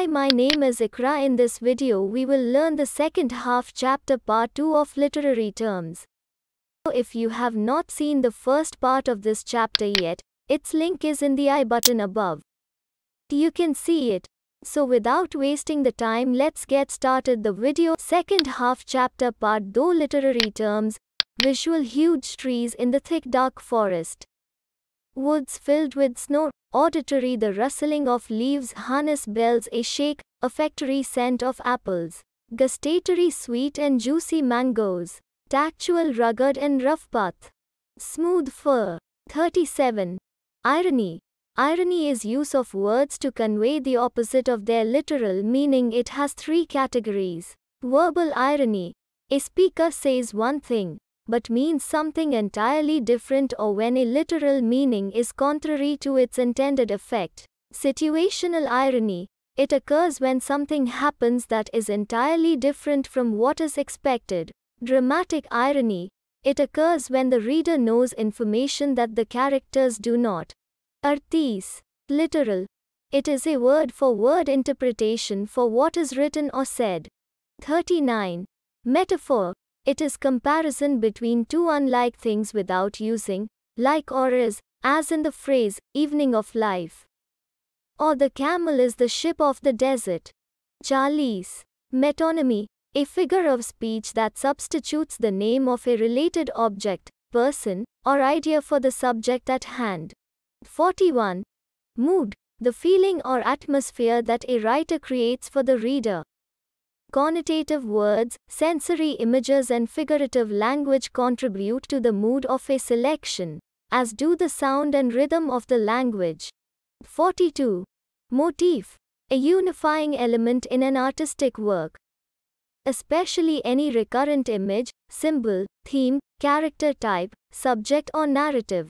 Hi my name is Ikra in this video we will learn the second half chapter part 2 of literary terms. So if you have not seen the first part of this chapter yet, its link is in the I button above. You can see it. So without wasting the time let's get started the video second half chapter part two literary terms, visual huge trees in the thick dark forest. Woods filled with snow, auditory the rustling of leaves, harness bells, a shake, olfactory scent of apples, gustatory sweet and juicy mangoes, tactual rugged and rough path, smooth fur. 37. Irony. Irony is use of words to convey the opposite of their literal meaning. It has three categories. Verbal irony. A speaker says one thing, but means something entirely different or when a literal meaning is contrary to its intended effect. Situational irony. It occurs when something happens that is entirely different from what is expected. Dramatic irony. It occurs when the reader knows information that the characters do not. Artis. Literal. It is a word for word interpretation for what is written or said. 39. Metaphor. It is comparison between two unlike things without using like or is, as in the phrase evening of life. Or the camel is the ship of the desert. Charlies. Metonymy, a figure of speech that substitutes the name of a related object, person, or idea for the subject at hand. 41. Mood, the feeling or atmosphere that a writer creates for the reader. Connotative words, sensory images and figurative language contribute to the mood of a selection, as do the sound and rhythm of the language. 42. Motif. A unifying element in an artistic work. Especially any recurrent image, symbol, theme, character type, subject or narrative.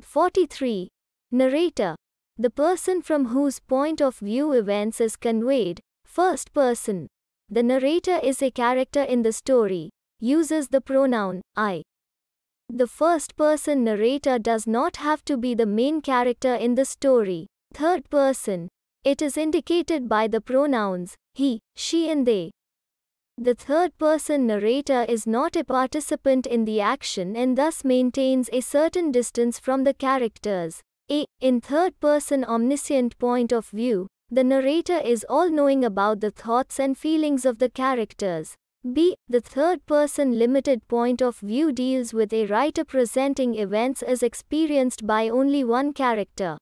43. Narrator. The person from whose point of view events is conveyed, first person. The narrator is a character in the story, uses the pronoun I. The first person narrator does not have to be the main character in the story. Third person. It is indicated by the pronouns he, she, and they. The third person narrator is not a participant in the action and thus maintains a certain distance from the characters. A. In third person omniscient point of view, the narrator is all-knowing about the thoughts and feelings of the characters. B. The third-person limited point of view deals with a writer presenting events as experienced by only one character.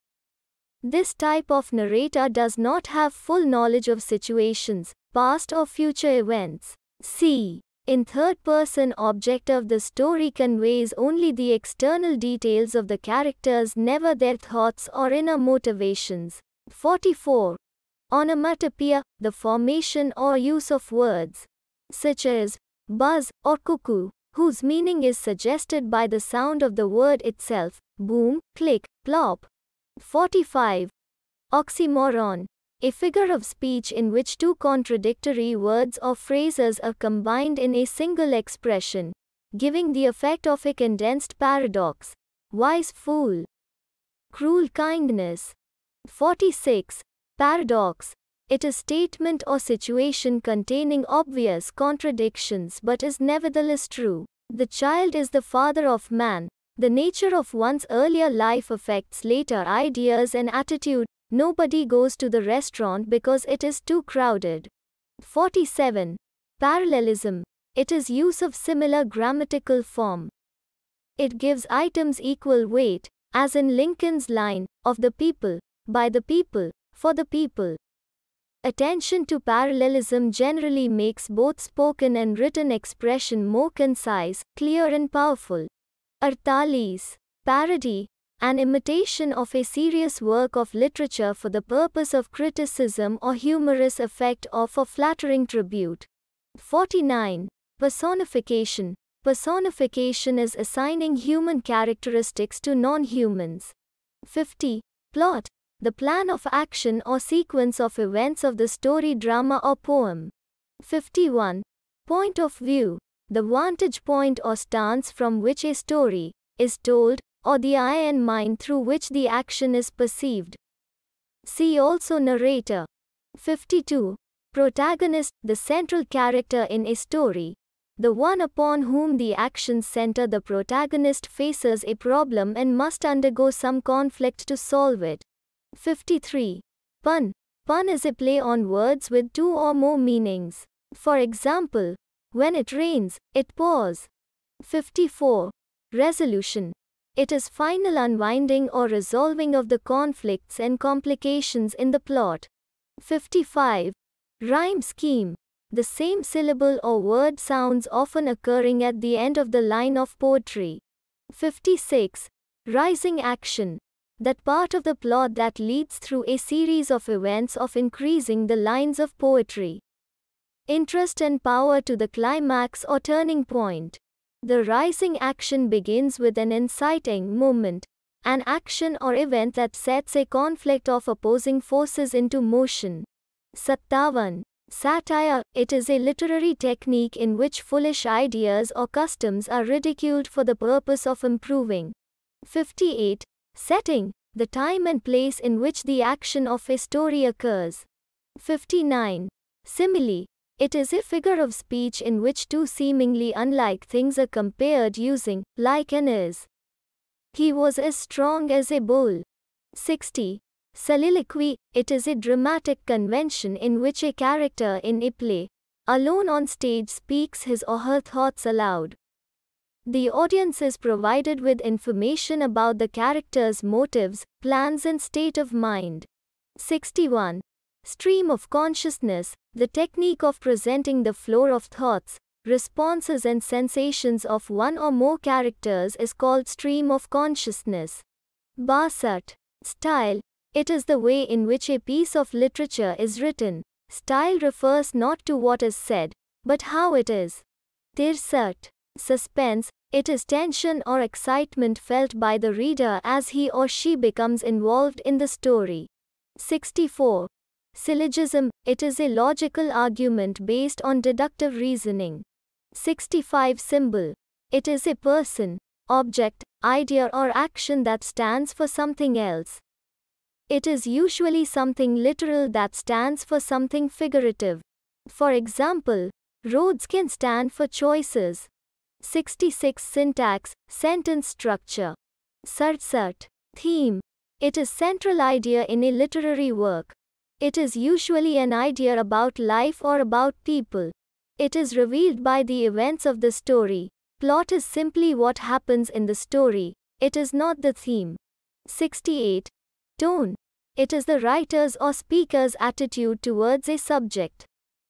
This type of narrator does not have full knowledge of situations, past or future events. C. In third person objective the story conveys only the external details of the characters never their thoughts or inner motivations. 44. Onomatopoeia, the formation or use of words, such as buzz or cuckoo, whose meaning is suggested by the sound of the word itself, boom, click, plop. 45. Oxymoron, a figure of speech in which two contradictory words or phrases are combined in a single expression, giving the effect of a condensed paradox. Wise fool. Cruel kindness. 46. Paradox. It is statement or situation containing obvious contradictions but is nevertheless true. The child is the father of man. The nature of one's earlier life affects later ideas and attitude. Nobody goes to the restaurant because it is too crowded. 47. Parallelism. It is use of similar grammatical form. It gives items equal weight, as in Lincoln's line, of the people, by the people, for the people. Attention to parallelism generally makes both spoken and written expression more concise, clear, and powerful. Artalis, parody, an imitation of a serious work of literature for the purpose of criticism or humorous effect or for flattering tribute. 49. Personification. Personification is assigning human characteristics to non humans. 50. Plot. The plan of action or sequence of events of the story, drama, or poem. 51. Point of view. The vantage point or stance from which a story is told, or the eye and mind through which the action is perceived. See also narrator. 52. Protagonist, the central character in a story. The one upon whom the actions center, the protagonist faces a problem and must undergo some conflict to solve it. 53. Pun. Pun is a play on words with two or more meanings. For example, when it rains, it pours. 54. Resolution. It is final unwinding or resolving of the conflicts and complications in the plot. 55. Rhyme scheme. The same syllable or word sounds often occurring at the end of the line of poetry. 56. Rising action that part of the plot that leads through a series of events of increasing the lines of poetry. Interest and power to the climax or turning point. The rising action begins with an inciting moment, an action or event that sets a conflict of opposing forces into motion. Sattavan. Satire, it is a literary technique in which foolish ideas or customs are ridiculed for the purpose of improving. 58. Setting, the time and place in which the action of a story occurs. 59. Simile, it is a figure of speech in which two seemingly unlike things are compared using like and is. He was as strong as a bull. 60. Soliloquy, it is a dramatic convention in which a character in a play, alone on stage, speaks his or her thoughts aloud. The audience is provided with information about the character's motives, plans, and state of mind. 61. Stream of consciousness, the technique of presenting the flow of thoughts, responses, and sensations of one or more characters is called stream of consciousness. Basat. Style, it is the way in which a piece of literature is written. Style refers not to what is said, but how it is. Tirsat suspense, it is tension or excitement felt by the reader as he or she becomes involved in the story. 64. Syllogism, it is a logical argument based on deductive reasoning. 65. Symbol, it is a person, object, idea or action that stands for something else. It is usually something literal that stands for something figurative. For example, roads can stand for choices. 66 Syntax, Sentence Structure. Sarsat. Theme. It is central idea in a literary work. It is usually an idea about life or about people. It is revealed by the events of the story. Plot is simply what happens in the story. It is not the theme. 68. Tone. It is the writer's or speaker's attitude towards a subject.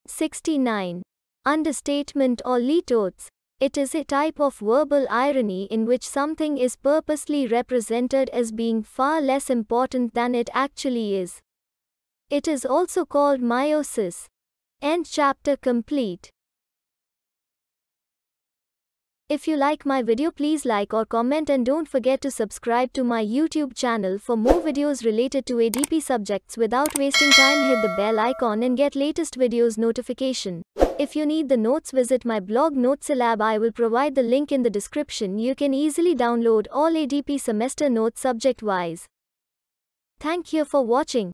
69. Understatement or litotes. It is a type of verbal irony in which something is purposely represented as being far less important than it actually is. It is also called meiosis. End chapter complete. If you like my video please like or comment and don't forget to subscribe to my YouTube channel for more videos related to ADP subjects without wasting time hit the bell icon and get latest videos notification. If you need the notes visit my blog Notesilab I will provide the link in the description you can easily download all ADP semester notes subject wise. Thank you for watching.